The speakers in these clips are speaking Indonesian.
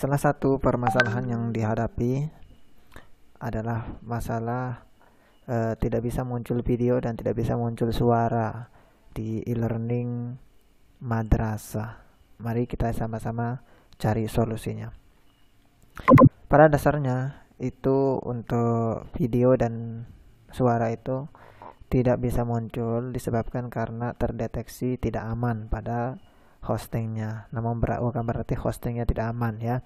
Salah satu permasalahan yang dihadapi adalah masalah e, tidak bisa muncul video dan tidak bisa muncul suara di e-learning madrasah. Mari kita sama-sama cari solusinya. Pada dasarnya itu untuk video dan suara itu tidak bisa muncul disebabkan karena terdeteksi tidak aman pada hostingnya. Namun bukan berarti hostingnya tidak aman ya.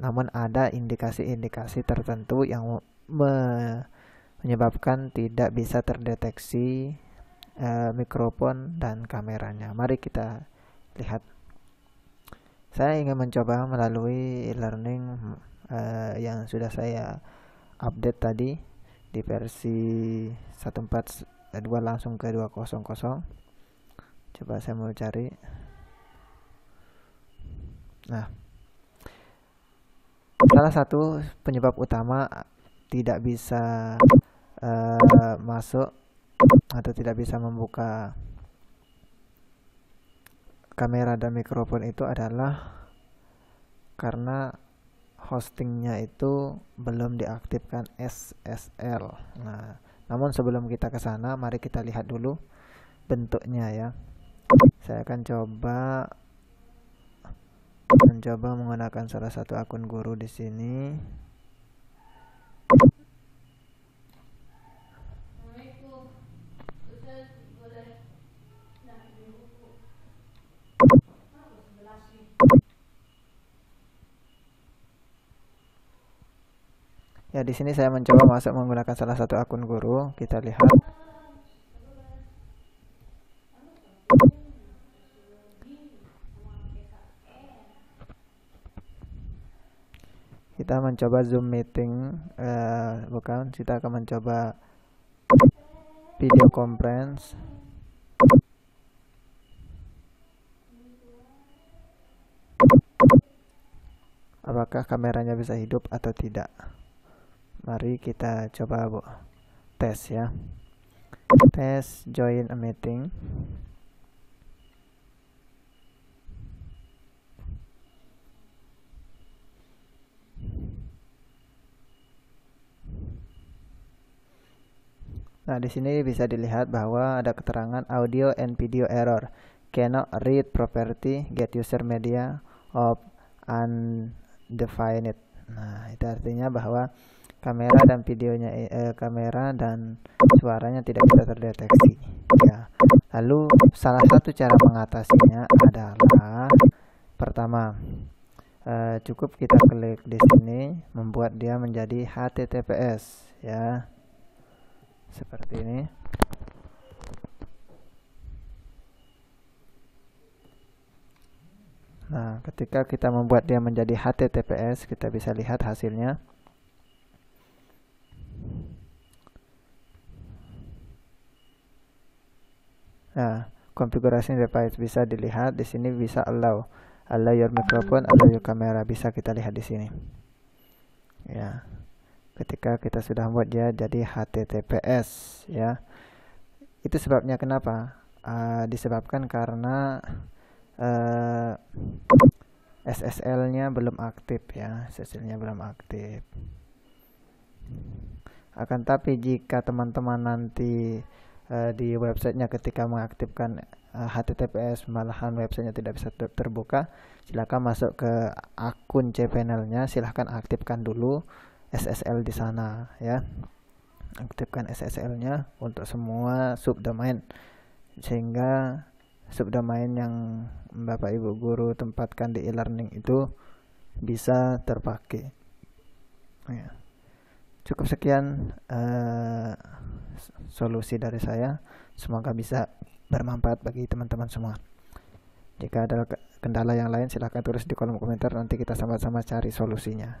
Namun ada indikasi-indikasi tertentu yang me menyebabkan tidak bisa terdeteksi eh, mikrofon dan kameranya. Mari kita lihat. Saya ingin mencoba melalui e-learning eh, yang sudah saya update tadi di versi 142 langsung ke 200. Coba saya mau cari Nah, salah satu penyebab utama tidak bisa uh, masuk atau tidak bisa membuka kamera dan mikrofon itu adalah karena hostingnya itu belum diaktifkan SSL. Nah, namun sebelum kita ke sana, mari kita lihat dulu bentuknya ya. Saya akan coba mencoba menggunakan salah satu akun guru di sini. Ya, di sini saya mencoba masuk menggunakan salah satu akun guru. Kita lihat. kita mencoba zoom meeting uh, bukan kita akan mencoba video conference apakah kameranya bisa hidup atau tidak mari kita coba bu tes ya tes join a meeting Nah, di sini bisa dilihat bahwa ada keterangan audio and video error. Cannot read property get user media of undefined. Nah, itu artinya bahwa kamera dan videonya eh, kamera dan suaranya tidak bisa terdeteksi. Ya. Lalu salah satu cara mengatasinya adalah pertama eh, cukup kita klik di sini membuat dia menjadi HTTPS ya seperti ini Nah, ketika kita membuat dia menjadi HTTPS, kita bisa lihat hasilnya. Nah, konfigurasi device bisa dilihat di sini bisa allow, allow your microphone, allow your camera bisa kita lihat di sini. Ya ketika kita sudah buat dia jadi HTTPS ya itu sebabnya kenapa uh, disebabkan karena uh, eh, SSL-nya belum aktif ya SSL-nya belum aktif akan tapi jika teman-teman nanti uh, di websitenya ketika mengaktifkan uh, eh, HTTPS malahan websitenya tidak bisa ter terbuka silahkan masuk ke akun cPanel-nya, silahkan aktifkan dulu SSL di sana ya aktifkan SSL nya untuk semua subdomain sehingga subdomain yang Bapak Ibu guru tempatkan di e-learning itu bisa terpakai ya. cukup sekian uh, solusi dari saya semoga bisa bermanfaat bagi teman-teman semua jika ada kendala yang lain silahkan tulis di kolom komentar nanti kita sama-sama cari solusinya